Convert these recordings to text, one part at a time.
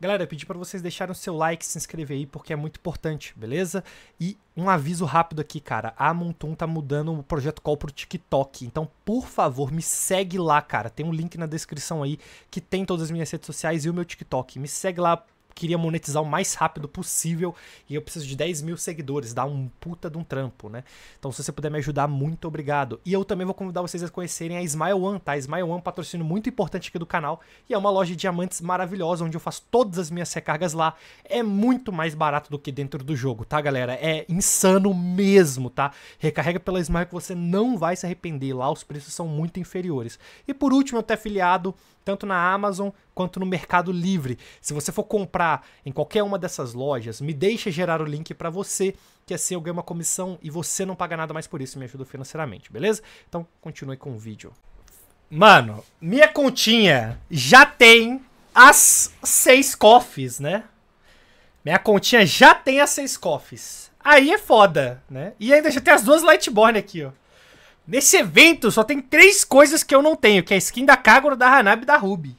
Galera, eu pedi para vocês deixarem o seu like, se inscrever aí, porque é muito importante, beleza? E um aviso rápido aqui, cara. A Montum tá mudando o Projeto Call pro TikTok. Então, por favor, me segue lá, cara. Tem um link na descrição aí que tem todas as minhas redes sociais e o meu TikTok. Me segue lá queria monetizar o mais rápido possível e eu preciso de 10 mil seguidores, dá um puta de um trampo, né? Então se você puder me ajudar, muito obrigado. E eu também vou convidar vocês a conhecerem a Smile One, tá? A Smile One, é patrocínio muito importante aqui do canal e é uma loja de diamantes maravilhosa onde eu faço todas as minhas recargas lá. É muito mais barato do que dentro do jogo, tá, galera? É insano mesmo, tá? Recarrega pela Smile que você não vai se arrepender. Lá os preços são muito inferiores. E por último, eu tô afiliado tanto na Amazon quanto no Mercado Livre. Se você for comprar em qualquer uma dessas lojas, me deixa gerar o link para você, que assim é eu ganho uma comissão e você não paga nada mais por isso, me ajuda financeiramente, beleza? Então, continue com o vídeo. Mano, minha continha já tem as seis coffees, né? Minha continha já tem as seis coffees. Aí é foda, né? E ainda já tem as duas Lightborn aqui, ó. Nesse evento só tem três coisas que eu não tenho, que é a skin da Kagura, da Hanabi e da Ruby.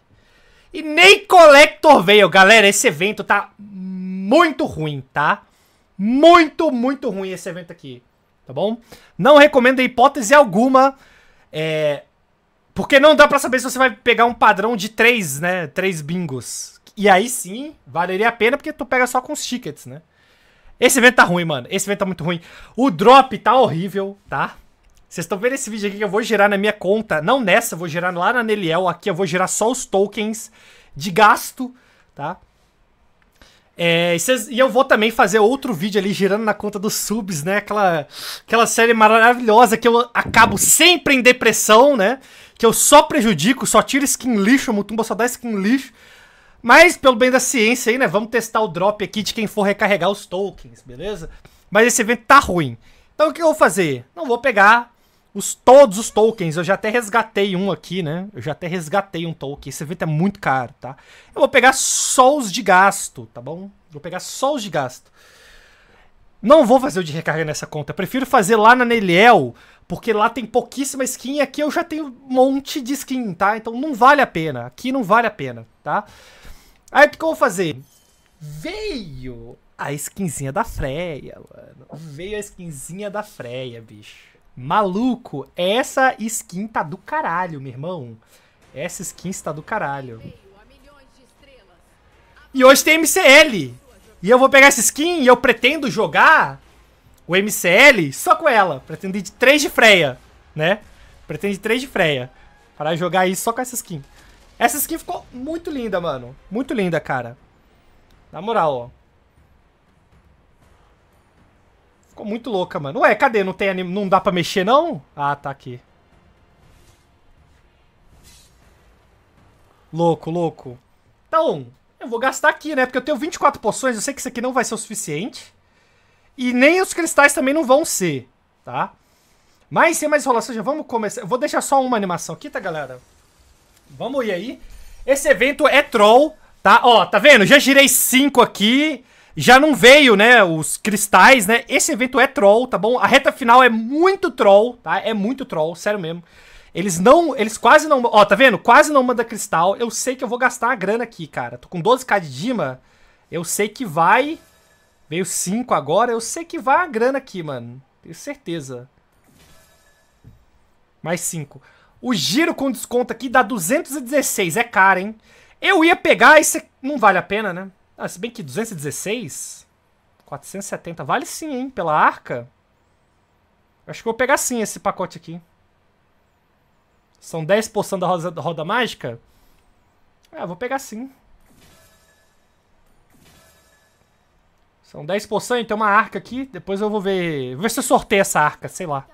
E nem Collector veio. Galera, esse evento tá muito ruim, tá? Muito, muito ruim esse evento aqui, tá bom? Não recomendo hipótese alguma, é... Porque não dá pra saber se você vai pegar um padrão de três, né? Três bingos. E aí sim, valeria a pena, porque tu pega só com os tickets, né? Esse evento tá ruim, mano. Esse evento tá muito ruim. O drop tá horrível, tá? Vocês estão vendo esse vídeo aqui que eu vou gerar na minha conta, não nessa, vou gerar lá na Neliel, aqui eu vou gerar só os tokens de gasto, tá? É, e, cês, e, eu vou também fazer outro vídeo ali girando na conta dos subs, né? Aquela, aquela série maravilhosa que eu acabo sempre em depressão, né? Que eu só prejudico, só tiro skin lixo, o Mutumba só dá skin lixo. Mas pelo bem da ciência aí, né? Vamos testar o drop aqui de quem for recarregar os tokens, beleza? Mas esse evento tá ruim. Então o que eu vou fazer? Não vou pegar os, todos os tokens, eu já até resgatei um aqui, né? Eu já até resgatei um token. Esse evento é muito caro, tá? Eu vou pegar só os de gasto, tá bom? Vou pegar só os de gasto. Não vou fazer o de recarga nessa conta. Eu prefiro fazer lá na Neliel, porque lá tem pouquíssima skin e aqui eu já tenho um monte de skin, tá? Então não vale a pena. Aqui não vale a pena, tá? Aí o que eu vou fazer? Veio a skinzinha da Freya, mano. Veio a skinzinha da Freya, bicho. Maluco, essa skin tá do caralho, meu irmão. Essa skin está do caralho. E hoje tem MCL. E eu vou pegar essa skin e eu pretendo jogar o MCL só com ela. Pretendo ir de 3 de freia, né? Pretendo ir de 3 de freia. Para jogar aí só com essa skin. Essa skin ficou muito linda, mano. Muito linda, cara. Na moral, ó. Ficou muito louca, mano. Ué, cadê? Não, tem anim... não dá pra mexer, não? Ah, tá aqui. Louco, louco. Então, eu vou gastar aqui, né? Porque eu tenho 24 poções, eu sei que isso aqui não vai ser o suficiente. E nem os cristais também não vão ser, tá? Mas sem mais enrolação, já vamos começar. Eu vou deixar só uma animação aqui, tá, galera? Vamos ir aí. Esse evento é troll, tá? Ó, tá vendo? Já girei 5 aqui. Já não veio, né, os cristais, né? Esse evento é troll, tá bom? A reta final é muito troll, tá? É muito troll, sério mesmo. Eles não, eles quase não, ó, tá vendo? Quase não manda cristal. Eu sei que eu vou gastar a grana aqui, cara. Tô com 12k de Dima. Eu sei que vai. Veio 5 agora. Eu sei que vai a grana aqui, mano. Tenho certeza. Mais 5. O giro com desconto aqui dá 216. É caro, hein? Eu ia pegar, isso é- não vale a pena, né? Ah, se bem que 216, 470, vale sim, hein? Pela arca. Acho que vou pegar sim esse pacote aqui. São 10% da roda, da roda mágica? Ah, vou pegar sim. São 10%, então uma arca aqui. Depois eu vou ver... Vou ver se eu sorteio essa arca, sei lá.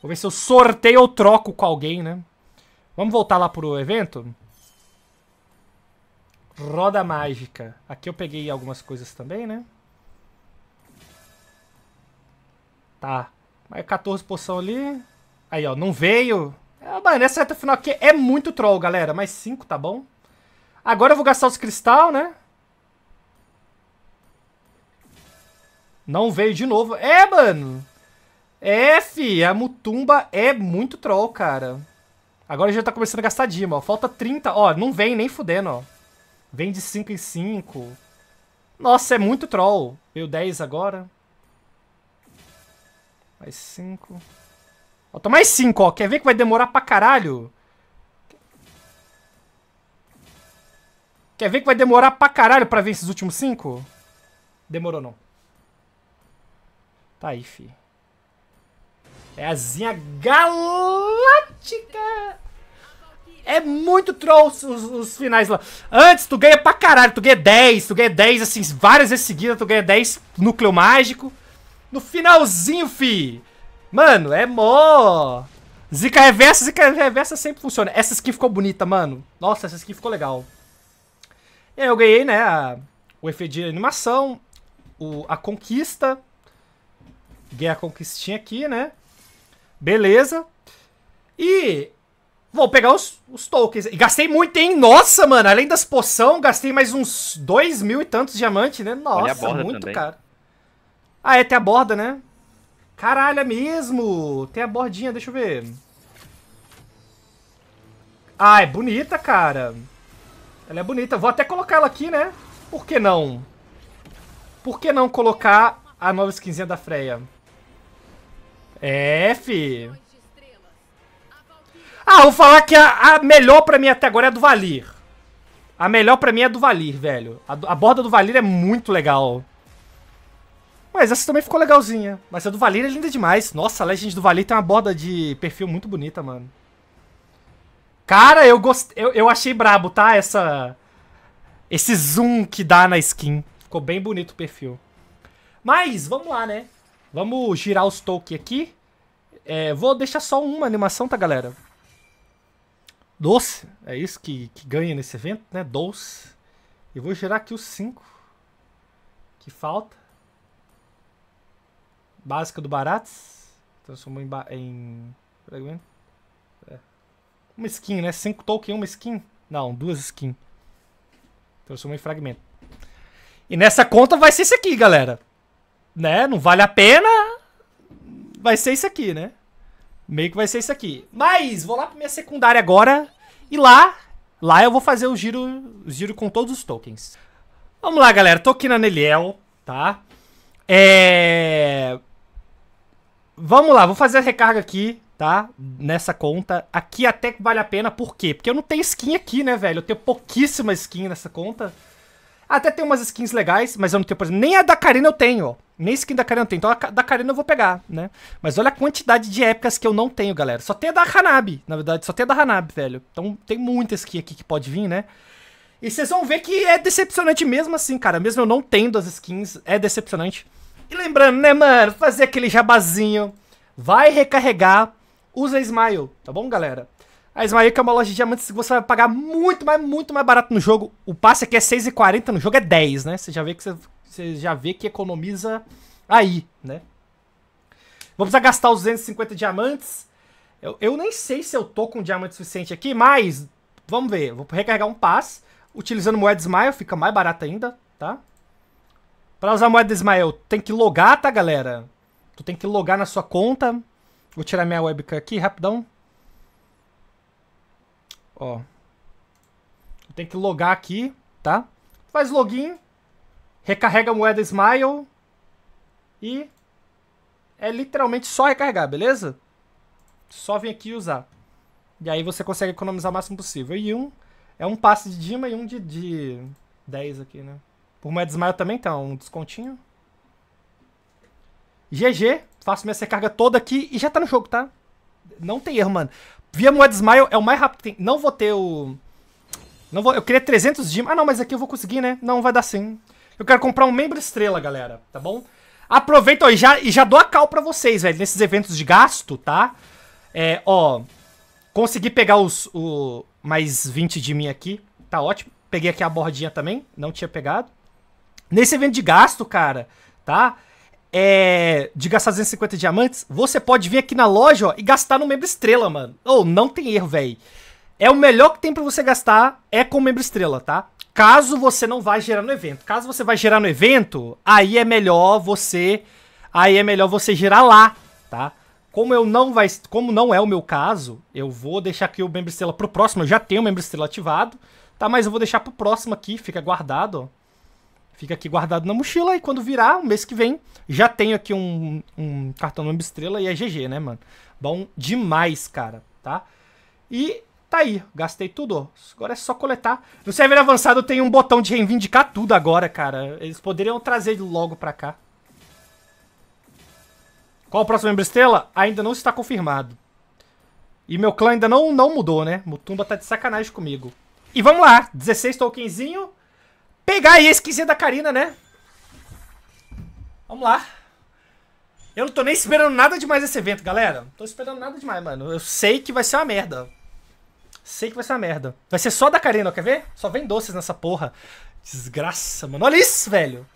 Vou ver se eu sorteio ou troco com alguém, né? Vamos voltar lá pro evento? Roda mágica. Aqui eu peguei algumas coisas também, né? Tá. Mais 14 poção ali. Aí, ó, não veio. Ah, mano, essa reta final aqui é muito troll, galera. Mais 5, tá bom? Agora eu vou gastar os cristal, né? Não veio de novo. É, mano. É, fi. A Mutumba é muito troll, cara. Agora já tá começando a gastar Dima, ó. Falta 30. Ó, não vem nem fudendo, ó. Vem de 5 em 5. Nossa, é muito troll. Veio 10 agora. Mais 5. Falta mais 5, ó. Quer ver que vai demorar pra caralho? Quer ver que vai demorar pra caralho pra ver esses últimos 5? Demorou não. Tá aí, fi. É a Zinha Galáctica! É muito troll os, os, finais lá. Antes, tu ganha pra caralho. Tu ganha 10, tu ganha 10, assim, várias vezes seguidas. Tu ganha 10 núcleo mágico. No finalzinho, fi. Mano, é mó... Zica reversa, zica reversa sempre funciona. Essa skin ficou bonita, mano. Nossa, essa skin ficou legal. E aí eu ganhei, né, a, o efeito de animação, o, a conquista. Ganhei a conquistinha aqui, né? Beleza. E Vou pegar os, os tokens. E gastei muito, hein? Nossa, mano. Além das poção, gastei mais uns dois mil e tantos diamantes, né? Nossa, muito caro. Ah, é, tem a borda, né? Caralho, é mesmo. Tem a bordinha, deixa eu ver. Ah, é bonita, cara. Ela é bonita. Vou até colocar ela aqui, né? Por que não? Por que não colocar a nova skinzinha da Freya? É, fi. Ah, vou falar que a, a melhor pra mim até agora é a do Valir. A melhor pra mim é a do Valir, velho. A, a borda do Valir é muito legal. Mas essa também ficou legalzinha. Mas a do Valir é linda demais. Nossa, a Legend do Valir tem uma borda de perfil muito bonita, mano. Cara, eu gostei. Eu, eu achei brabo, tá? Essa. Esse zoom que dá na skin. Ficou bem bonito o perfil. Mas, vamos lá, né? Vamos girar os tokens aqui. É, vou deixar só uma animação, tá, galera? Doce, é isso que, que ganha nesse evento, né? Doce. E vou gerar aqui os 5 que falta. Básica do Barats. Transformou em. em é. Uma skin, né? 5 token, uma skin? Não, duas skins. Transformou em fragmento. E nessa conta vai ser isso aqui, galera. Né? Não vale a pena. Vai ser isso aqui, né? Meio que vai ser isso aqui. Mas vou lá pra minha secundária agora. E lá, lá eu vou fazer o giro, o giro com todos os tokens. Vamos lá, galera. Tô aqui na Neliel, tá? É... Vamos lá, vou fazer a recarga aqui, tá? Nessa conta. Aqui até que vale a pena. Por quê? Porque eu não tenho skin aqui, né, velho? Eu tenho pouquíssima skin nessa conta. Até tem umas skins legais, mas eu não tenho, por exemplo, nem a da Karina eu tenho, ó. Nem skin da Karina eu tenho. Então a da Karina eu vou pegar, né? Mas olha a quantidade de épicas que eu não tenho, galera. Só tem a da Hanabi, na verdade. Só tem a da Hanabi, velho. Então tem muita skin aqui que pode vir, né? E vocês vão ver que é decepcionante mesmo assim, cara. Mesmo eu não tendo as skins, é decepcionante. E lembrando, né, mano? Fazer aquele jabazinho. Vai recarregar. Usa Smile, tá bom, galera? A que é uma loja de diamantes que você vai pagar muito, mas muito mais barato no jogo. O passe aqui é 6,40, no jogo é 10, né? Você já vê que você, você já vê que economiza aí, né? Vamos gastar os 250 diamantes. Eu, eu nem sei se eu tô com diamante suficiente aqui, mas vamos ver. Vou recarregar um passe. Utilizando moeda Smile fica mais barato ainda, tá? Pra usar moeda Smile tem que logar, tá, galera? Tu tem que logar na sua conta. Vou tirar minha webcam aqui rapidão. Ó. Tem que logar aqui, tá? Faz login, recarrega a moeda Smile e é literalmente só recarregar, beleza? Só vem aqui e usar. E aí você consegue economizar o máximo possível. E um é um passe de Dima e um de, de 10 aqui, né? Por moeda Smile também tá um descontinho. GG, faço minha recarga toda aqui e já tá no jogo, tá? Não tem erro, mano. Via Moed Smile é o mais rápido. Não vou ter o... Não vou... Eu queria 300 de... Ah, não, mas aqui eu vou conseguir, né? Não, vai dar sim. Eu quero comprar um membro estrela, galera, tá bom? Aproveita, ó, e já, e já dou a cal pra vocês, velho, nesses eventos de gasto, tá? É, ó, consegui pegar os, o mais 20 de mim aqui, tá ótimo. Peguei aqui a bordinha também, não tinha pegado. Nesse evento de gasto, cara, tá? é, de gastar 250 diamantes, você pode vir aqui na loja ó, e gastar no membro estrela, mano. Ou oh, não tem erro, velho. É o melhor que tem para você gastar é com o membro estrela, tá? Caso você não vá gerar no evento. Caso você vá gerar no evento, aí é melhor você aí é melhor você gerar lá, tá? Como eu não vai, como não é o meu caso, eu vou deixar aqui o membro estrela pro próximo. Eu já tenho o membro estrela ativado, tá? Mas eu vou deixar pro próximo aqui, fica guardado, ó. Fica aqui guardado na mochila e quando virar, o mês que vem, já tenho aqui um, um cartão nome estrela e é GG, né, mano? Bom demais, cara, tá? E tá aí, gastei tudo. Agora é só coletar. No server avançado tem um botão de reivindicar tudo agora, cara. Eles poderiam trazer logo pra cá. Qual o próximo membro estrela? Ainda não está confirmado. E meu clã ainda não, não mudou, né? Mutumba tá de sacanagem comigo. E vamos lá, 16 tokenzinho pegar aí a skinzinha da Karina, né? Vamos lá. Eu não tô nem esperando nada demais esse evento, galera. Não tô esperando nada demais, mano. Eu sei que vai ser uma merda. Sei que vai ser uma merda. Vai ser só da Karina, quer ver? Só vem doces nessa porra. Desgraça, mano. Olha isso, velho.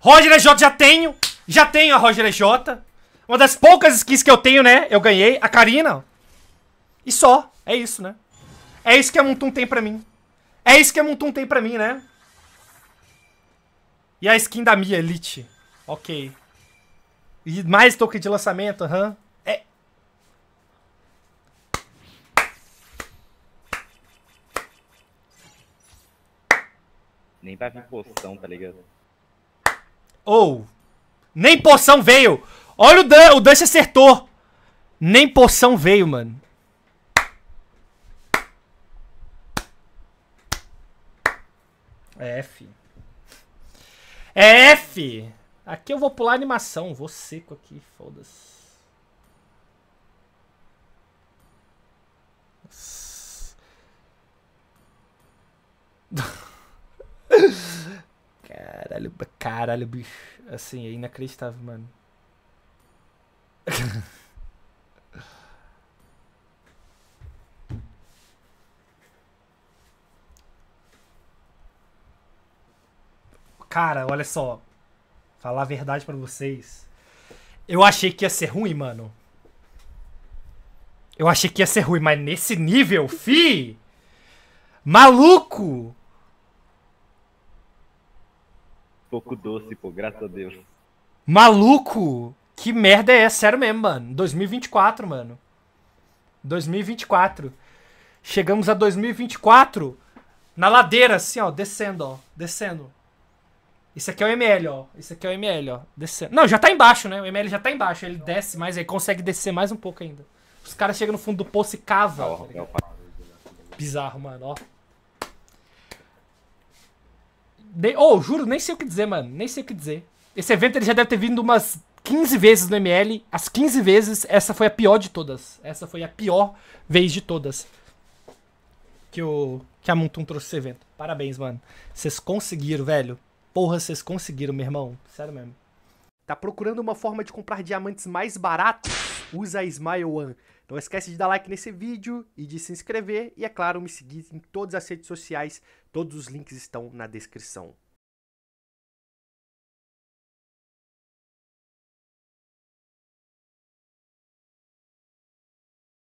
Roger EJ já tenho. Já tenho a Roger EJ. Uma das poucas skins que eu tenho, né? Eu ganhei. A Karina. E só. É isso, né? É isso que a Montum tem pra mim. É isso que a Mutum tem pra mim, né? E a skin da Mia Elite. Ok. E mais token de lançamento, aham. Uhum. É. Nem vai vir poção, tá ligado? Ou. Oh, nem poção veio! Olha o Dan, o Dan acertou! Nem poção veio, mano. É F. É F! Aqui eu vou pular animação. Vou seco aqui, foda-se. Caralho, caralho, bicho. Assim, é inacreditável, mano. Cara, olha só. Falar a verdade para vocês. Eu achei que ia ser ruim, mano. Eu achei que ia ser ruim, mas nesse nível, fi! Maluco! Pouco doce, pô, graças a Deus. Maluco! Que merda é essa? Sério mesmo, mano. 2024, mano. 2024. Chegamos a 2024 na ladeira, assim, ó, descendo, ó, descendo. Isso aqui é o ML, ó. Isso aqui é o ML, ó. Descendo. Não, já tá embaixo, né? O ML já tá embaixo. Ele desce mais, aí consegue descer mais um pouco ainda. Os caras chegam no fundo do poço e cavam. Tá Bizarro, mano, ó. De... Oh, juro, nem sei o que dizer, mano. Nem sei o que dizer. Esse evento ele já deve ter vindo umas 15 vezes no ML. As 15 vezes, essa foi a pior de todas. Essa foi a pior vez de todas. Que o que a Muntum trouxe esse evento. Parabéns, mano. Vocês conseguiram, velho. Porra, vocês conseguiram, meu irmão. Sério mesmo. Tá procurando uma forma de comprar diamantes mais baratos? Usa a Smile One. Não esquece de dar like nesse vídeo e de se inscrever. E é claro, me seguir em todas as redes sociais. Todos os links estão na descrição.